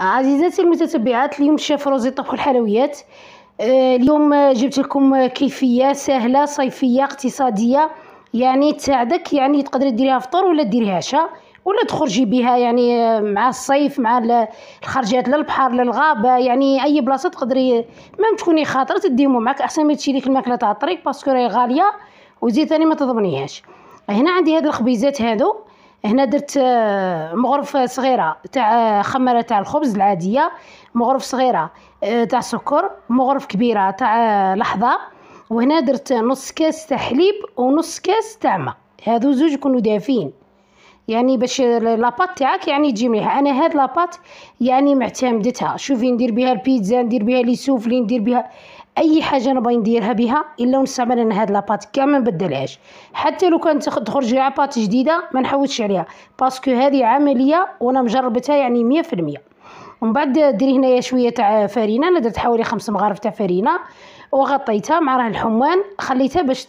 عزيزاتي المتتبعات اليوم الشيف روزي طبخ الحلويات آه، اليوم جبت لكم كيفيه سهله صيفيه اقتصاديه يعني تساعدك يعني تقدري ديريها فطور ولا ديريها عشاء ولا تخرجي بها يعني آه، مع الصيف مع الخرجات للبحر للغابه يعني اي بلاصه تقدري مام تكوني خاطره تديمو معك احسن ما تشيليك الماكله تاع الطريق باسكو راهي غاليه وزيد ثاني ما تضمنيهاش هنا عندي هاد الخبيزات هادو هنا درت آه، مغرف صغيره تاع آه، خمره تاع الخبز العاديه مغرف صغيره آه، تاع سكر مغرف كبيره تاع لحظه وهنا درت نص كاس تاع حليب ونص كاس تاع ماء هادو زوج يكونوا دافين يعني باش لاباط تاعك يعني تجي مليحه انا هاد لاباط يعني معتمدتها شوفي ندير بها البيتزا ندير بها لي سوفلي ندير بها اي حاجه نبغي نديرها بها الا ونستعمل انا هاد لاباط كامل ما نبدلهاش حتى لو كانت تخرج لي بات جديده ما نحوتش عليها باسكو هذه عمليه وانا مجربتها يعني مية المية ومن بعد ديري هنايا شويه تاع فرينه انا درت حوالي خمس مغارف تاع فرينه وغطيتها مع راه الحمان خليتها باش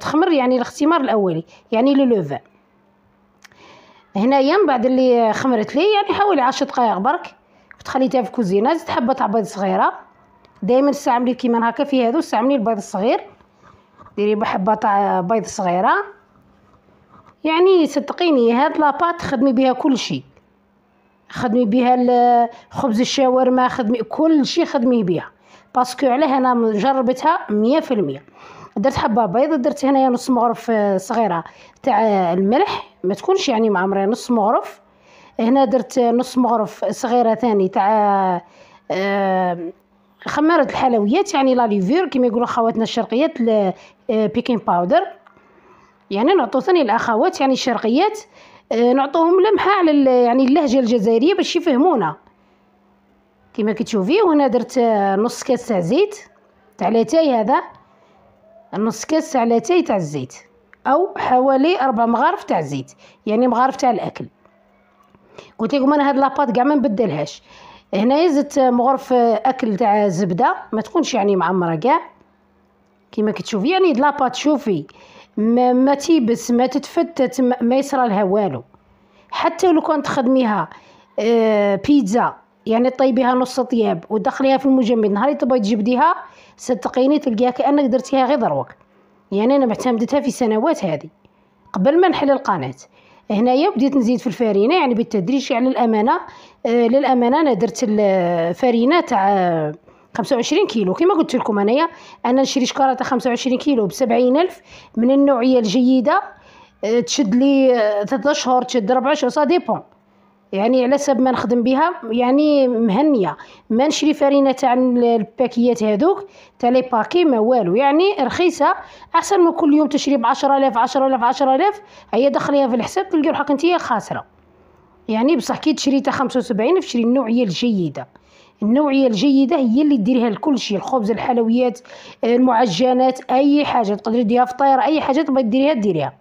تخمر يعني الاختمار الاولي يعني لو لوفان هنايا من بعد اللي خمرت لي يعني حوالي عشر دقائق برك خليتها في كوزينه زدت حبه عبيض صغيره دائما استعملي كيما هكا في هادو استعملي البيض الصغير ديري بحبة تاع بيض صغيرة يعني صدقيني هاد لاباط خدمي بها كل شيء خدمي بها خبز الشاورما خدمي كل شيء خدمي بها باسكو علاه انا جربتها مية في المية درت حبه بيض درت هنايا نص مغرف آه، صغيره تاع آه، الملح ما تكونش يعني معمره نص مغرف هنا درت نص مغرف صغيره ثاني تاع آه، خمارة الحلويات يعني لا ليفير كما يقولوا خواتنا الشرقيات آه، بيكين باودر يعني نعطو ثاني الاخوات يعني الشرقيات آه، نعطوهم لمحه على يعني اللهجه الجزائريه باش يفهمونا كما كتشوفي هنا درت آه، نص كاس تاع زيت تاع لاتاي هذا نص كاس تاع لاتاي تاع الزيت او حوالي اربع مغارف تاع الزيت يعني مغارف تاع الاكل قلت لكم انا هاد لاباط كاع ما نبدلهاش هنايا زدت مغرف اكل تاع زبده ما تكونش يعني معمره كاع كيما كتشوفي يعني دلاباط شوفي ما, ما تيبس ما تتفتت ما يصرى لها والو حتى لو كنت تخدميها آه بيتزا يعني طيبيها نص طياب ودخليها في المجمد نهار تبغي تجبديها صدقيني تلقيها كانك درتيها غير دروك يعني انا معتمدتها في سنوات هذه قبل ما نحل القناه هنايا بديت نزيد في الفرينه يعني بالتدريج يعني الامانه آه للامانه انا درت الفرينه تاع آه 25 كيلو كما قلت لكم انايا انا نشري شكاره تاع 25 كيلو ب 70000 من النوعيه الجيده آه تشد لي 3 آه، اشهر تشد 4 اشهر سا ديبون يعني على حسب ما نخدم بها يعني مهنيه ما نشري فرينه تاع الباكيات هذوك تاع لي باكي ما والو يعني رخيصه احسن من كل يوم تشري ب 10000 10000 10000 هي دخليها في الحساب تلقى روحك انت خاسره يعني بصح كي تشري تاع 75 تشري النوعيه الجيده النوعيه الجيده هي اللي ديريها لكل شيء الخبز الحلويات المعجنات اي حاجه تقدري ديريها فطير اي حاجه تبغي ديريها ديريها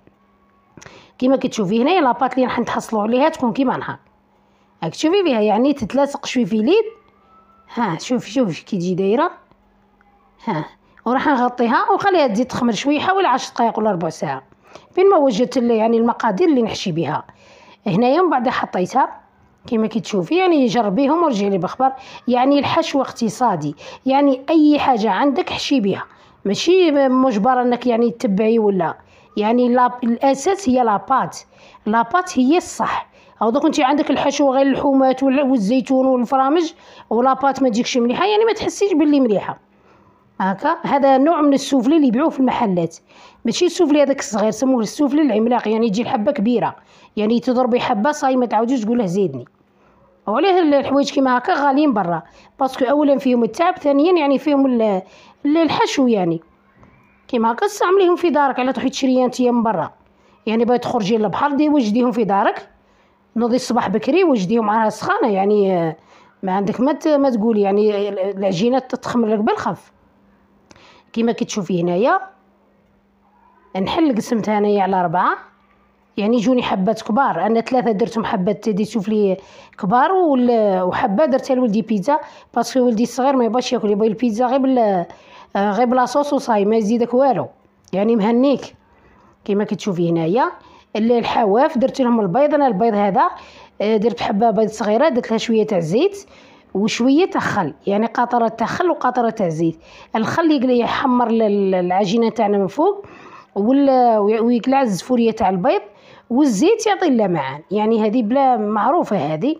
كيما كتشوفي هنايا لاباط اللي راح نتحصلوا عليها تكون كيما نهار هاك شوفي بها يعني تتلاصق شوي في ليد ها شوفي شوفي كي تجي دايره ها وراح نغطيها ونخليها تزيد تخمر شوي حوالي 10 دقائق ولا ربع ساعه فين ما وجدت يعني المقادير اللي نحشي بها هنايا من بعد حطيتها كما كي تشوفي يعني جربيهم ورجعي لي بخبر يعني الحشو اقتصادي يعني اي حاجه عندك حشي بها ماشي مجبره انك يعني تتبعي ولا يعني الاساس هي لابات لابات هي الصح او دوك انت عندك الحشوه غير اللحومات والزيتون والفرامج ولاباط ما تجيكش مليحه يعني ما تحسيش باللي مليحه هكا هذا نوع من السوفلي اللي يبيعوه في المحلات ماشي السوفلي هذاك الصغير سموه السوفلي العملاق يعني تجي الحبه كبيره يعني تضربي حبه صاي ما تعاوديش تقول له زيدني وعليه الحوايج كيما هكا غاليين برا باسكو اولا فيهم التعب ثانيا يعني فيهم الحشو يعني كيما هكا استعمليهم في دارك على تروحي تشريها نتيا من برا يعني بغيت تخرجي للبحر دي وجديهم في دارك نوضي الصباح بكري وجديهم راها سخانه يعني ما عندك ما ما تقول يعني العجينه تخمر لك بالخف كيما كتشوفي هنايا نحل قسمتها انايا على ربعة يعني جوني حبات كبار انا ثلاثه درتهم حبات دي سوفلي كبار وحبه درتها لولدي بيتزا باسكو ولدي الصغير ما يبغاش ياكل يبغي البيتزا غير بال غير بلاصوص وصاي ما يزيدك والو يعني مهنيك كيما كتشوفي هنايا الحواف درت لهم البيض انا البيض هذا آه، درت حبه بيض صغيره درت لها شويه تاع الزيت وشويه تاع خل يعني قطره تاع خل وقطره تاع زيت الخل يقلي يحمر العجينه تاعنا من فوق ويقلع الزفوريه تاع البيض والزيت يعطي اللمعان يعني هذه بلا معروفه هذه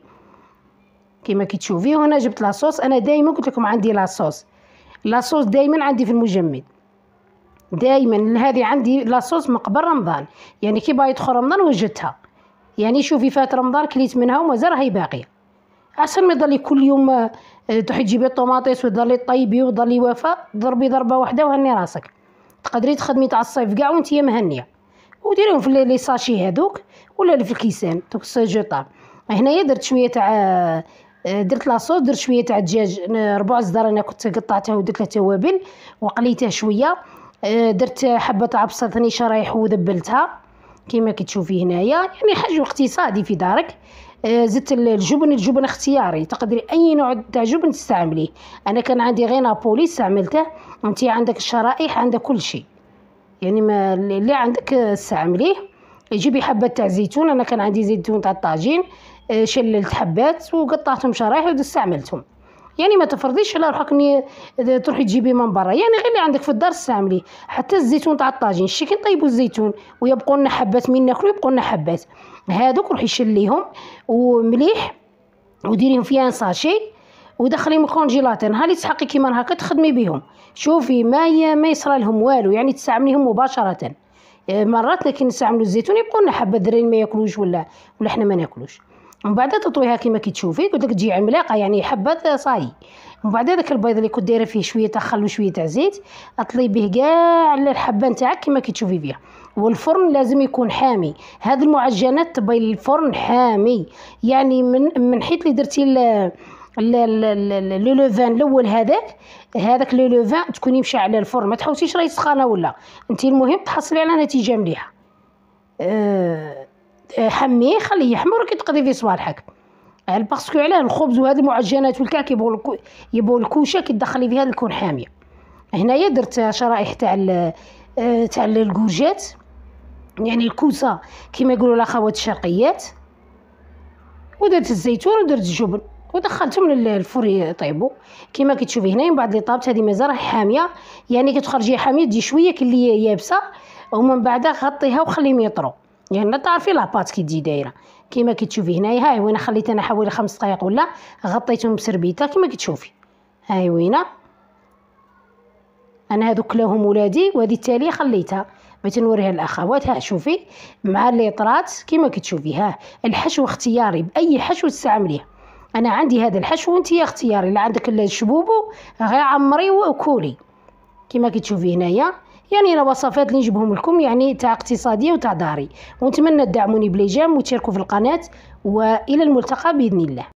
كما كي تشوفي هنا جبت لاصوص انا دائما قلت لكم عندي لاصوص لاصوص دائما عندي في المجمد دائما هذه عندي لاصوص من قبل رمضان يعني كي باغي يدخل رمضان وجدتها يعني شوفي فات رمضان كليت منها ومازال هي باقيه احسن ما يضلي كل يوم آه، تروحي تجيبي الطوماطيس وتضلي طيبي وتضلي وفاء ضربي ضربه واحده وهني راسك تقدري تخدمي تاع الصيف كاع وانتي مهنيه وديريهم في لي ساشي هذوك ولا في الكيسان دوك سجوطا هنايا درت شويه تاع آه، درت لاصوص درت شويه تاع دجاج ربع صدر انا كنت قطعته ودرت له توابل وقليته شويه آه، درت حبه عبصه ثاني شرايح ودبلتها كما كتشوفي هنايا يعني حاجه اقتصادي في دارك آه، زدت الجبن الجبن اختياري تقدري اي نوع تاع جبن تستعمليه انا كان عندي غير نابولي استعملته انت عندك الشرائح عندك كل شيء يعني ما اللي عندك استعمليه جيبي حبه تاع زيتون انا كان عندي زيتون تاع الطاجين آه، شللت حبات وقطعتهم شرايح واستعملتهم يعني ما تفرضيش على روحك اني تروحي تجيبي من برا يعني غير اللي عندك في الدار استعمليه حتى الزيتون تاع الطاجين شتي كي الزيتون ويبقوا لنا حبات من ناكلو يبقوا لنا حبات هادوك روحي شليهم ومليح وديريهم ان ساشي ودخليهم الكونجيلاتير نهار اللي تحقي كيما هكا تخدمي بهم شوفي ما ما يصرى لهم والو يعني تستعمليهم مباشره آه، مرات لكن نستعملوا الزيتون يبقوا لنا حبه درين ما ياكلوش ولا ولا حنا ما ناكلوش من بعد تطويها كما كتشوفي قلت لك تجي عملاقه يعني حبه صاي من بعد داك البيض اللي كنت دايره فيه شويه تاع خل وشويه تاع زيت اطلي كاع على الحبه نتاعك كما كتشوفي فيها والفرن لازم يكون حامي هاد المعجنات تبين الفرن حامي يعني من من حيت اللي درتي لو لوفان الاول هذاك هذاك لو لوفان تكون يمشي على الفرن ما تحوسيش راهي سخانه ولا انت المهم تحصلي على نتيجه مليحه أه حميه خليه يحمر كي تقضي فيه صوالحك على باسكو علاه الخبز وهاد المعجنات والكعك كيبغوا الكو... يبغوا الكوشه كيدخلي فيها تكون حاميه هنايا درت شرائح تاع آه، تاع الكورجات يعني الكوسه كما يقولوا الاخوات الشرقيات ودرت الزيتون ودرت الجبن ودخلتهم للفرن يطيبوا كما كتشوفي هنا من بعد اللي طابت هذه مازال حاميه يعني كتخرجي حاميه تجي شويه كلي يابسه ومن بعدها غطيها وخليهم يطرو لان يعني تعرفي لاباط كي تجي دايره كيما كتشوفي هنايا هاي وين خليت انا حوالي خمس دقائق ولا غطيتهم بسربيته كيما كتشوفي هاي وينه انا هادو كلاهم ولادي وهذه التاليه خليتها بغيت نوريها للاخوات ها شوفي مع الليطرات كيما كتشوفي ها الحشو اختياري باي حشو تستعمليه انا عندي هذا الحشو انت اختياري لا عندك الشبوبو غير عمري وكولي كيما كتشوفي هنايا يعني انا وصفات اللي نجيبهم لكم يعني تاع اقتصاديه وتاع داري ونتمنى تدعموني جيم وتشاركوا في القناه والى الملتقى باذن الله